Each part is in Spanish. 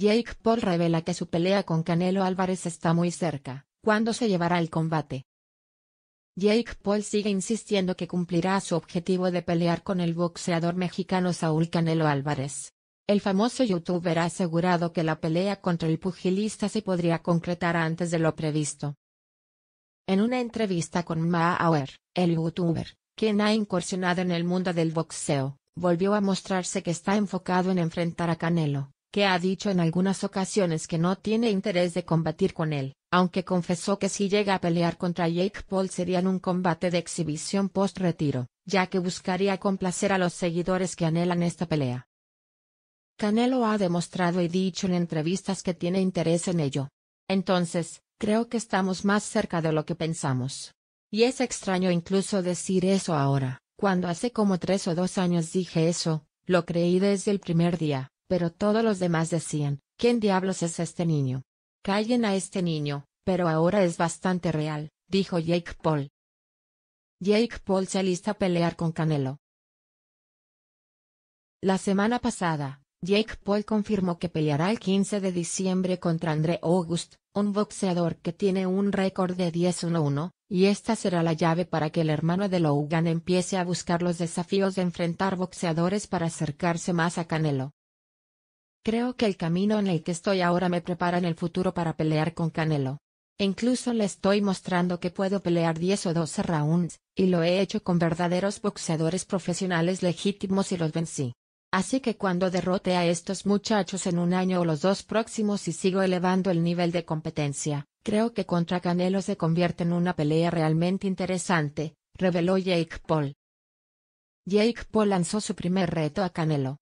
Jake Paul revela que su pelea con Canelo Álvarez está muy cerca. ¿Cuándo se llevará el combate? Jake Paul sigue insistiendo que cumplirá su objetivo de pelear con el boxeador mexicano Saúl Canelo Álvarez. El famoso youtuber ha asegurado que la pelea contra el pugilista se podría concretar antes de lo previsto. En una entrevista con Auer, el youtuber, quien ha incursionado en el mundo del boxeo, volvió a mostrarse que está enfocado en enfrentar a Canelo, que ha dicho en algunas ocasiones que no tiene interés de combatir con él, aunque confesó que si llega a pelear contra Jake Paul sería en un combate de exhibición post-retiro, ya que buscaría complacer a los seguidores que anhelan esta pelea. Canelo ha demostrado y dicho en entrevistas que tiene interés en ello. Entonces, creo que estamos más cerca de lo que pensamos. Y es extraño incluso decir eso ahora, cuando hace como tres o dos años dije eso, lo creí desde el primer día, pero todos los demás decían, ¿quién diablos es este niño? Callen a este niño, pero ahora es bastante real, dijo Jake Paul. Jake Paul se alista a pelear con Canelo. La semana pasada, Jake Paul confirmó que peleará el 15 de diciembre contra André August, un boxeador que tiene un récord de 10-1-1, y esta será la llave para que el hermano de Logan empiece a buscar los desafíos de enfrentar boxeadores para acercarse más a Canelo. Creo que el camino en el que estoy ahora me prepara en el futuro para pelear con Canelo. Incluso le estoy mostrando que puedo pelear 10 o 12 rounds, y lo he hecho con verdaderos boxeadores profesionales legítimos y los vencí. Así que cuando derrote a estos muchachos en un año o los dos próximos y sigo elevando el nivel de competencia, creo que contra Canelo se convierte en una pelea realmente interesante, reveló Jake Paul. Jake Paul lanzó su primer reto a Canelo.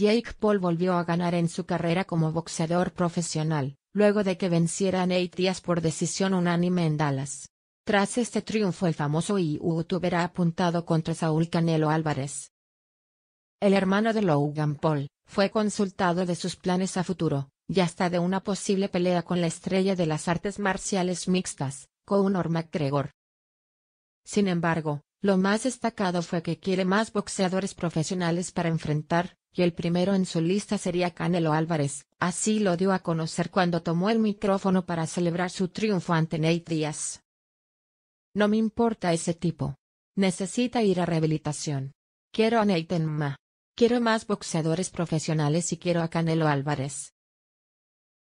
Jake Paul volvió a ganar en su carrera como boxeador profesional, luego de que venciera a Nate Diaz por decisión unánime en Dallas. Tras este triunfo el famoso youtuber ha apuntado contra Saúl Canelo Álvarez. El hermano de Logan Paul, fue consultado de sus planes a futuro, y hasta de una posible pelea con la estrella de las artes marciales mixtas, Conor McGregor. Sin embargo, lo más destacado fue que quiere más boxeadores profesionales para enfrentar, y el primero en su lista sería Canelo Álvarez, así lo dio a conocer cuando tomó el micrófono para celebrar su triunfo ante Nate Díaz. No me importa ese tipo. Necesita ir a rehabilitación. Quiero a Nate en Quiero más boxeadores profesionales y quiero a Canelo Álvarez.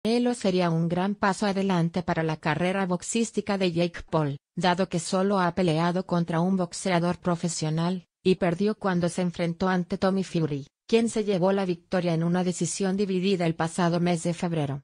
Canelo sería un gran paso adelante para la carrera boxística de Jake Paul, dado que solo ha peleado contra un boxeador profesional, y perdió cuando se enfrentó ante Tommy Fury, quien se llevó la victoria en una decisión dividida el pasado mes de febrero.